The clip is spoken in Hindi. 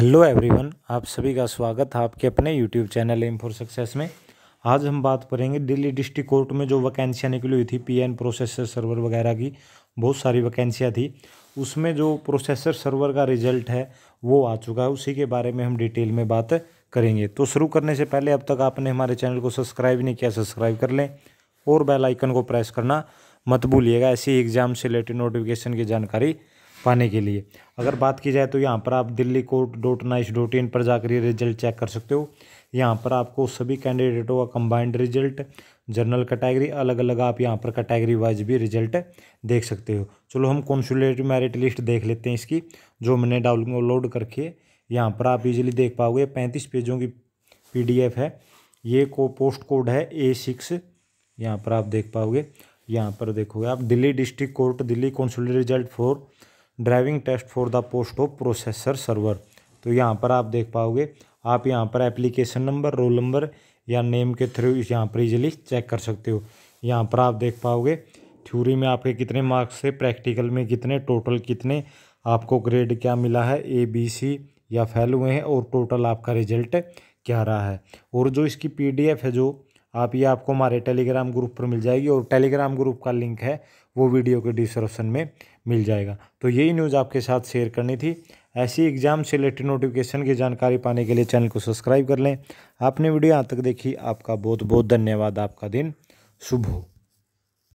हेलो एवरीवन आप सभी का स्वागत है आपके अपने YouTube channel aim for success में आज हम बात करेंगे दिल्ली डिस्ट्रिक्ट कोर्ट में जो वैकेंसियाँ निकली हुई थी पीएन प्रोसेसर सर्वर वगैरह की बहुत सारी वैकेंसियाँ थी उसमें जो प्रोसेसर सर्वर का रिजल्ट है वो आ चुका है उसी के बारे में हम डिटेल में बात करेंगे तो शुरू करने से पहले अब तक आपने हमारे चैनल को सब्सक्राइब नहीं किया सब्सक्राइब कर लें और बेलाइकन को प्रेस करना मत भूलिएगा ऐसी एग्ज़ाम से रिलेटेड नोटिफिकेशन की जानकारी पाने के लिए अगर बात की जाए तो यहाँ पर आप Delhi court dot nice dot in पर जाकर ये रिजल्ट चेक कर सकते हो यहाँ पर आपको सभी कैंडिडेटों का कंबाइंड रिजल्ट जनरल कैटेगरी अलग अलग आप यहाँ पर कैटेगरी वाइज भी रिजल्ट देख सकते हो चलो हम कॉन्सुलेटिव मेरिट लिस्ट देख लेते हैं इसकी जो मैंने डाउनलोड करके यहाँ पर आप इजीली देख पाओगे पैंतीस पेजों की पीडीएफ है ये को पोस्ट कोड है ए सिक्स यहाँ पर आप देख पाओगे यहाँ पर देखोगे आप Delhi district court Delhi consular result for driving test for the post of processor server तो यहाँ पर आप देख पाओगे आप यहाँ पर एप्लीकेशन नंबर रोल नंबर या नेम के थ्रू यहाँ पर इजिली चेक कर सकते हो यहाँ पर आप देख पाओगे थ्योरी में आपके कितने मार्क्स है प्रैक्टिकल में कितने टोटल कितने आपको ग्रेड क्या मिला है ए बी सी या फेल हुए हैं और टोटल आपका रिजल्ट क्या रहा है और जो इसकी पीडीएफ है जो आप ये आपको हमारे टेलीग्राम ग्रुप पर मिल जाएगी और टेलीग्राम ग्रुप का लिंक है वो वीडियो के डिस्क्रिप्शन में मिल जाएगा तो यही न्यूज़ आपके साथ शेयर करनी थी ऐसी एग्जाम से रिलेटेड नोटिफिकेशन की जानकारी पाने के लिए चैनल को सब्सक्राइब कर लें आपने वीडियो यहाँ तक देखी आपका बहुत बहुत धन्यवाद आपका दिन शुभ हो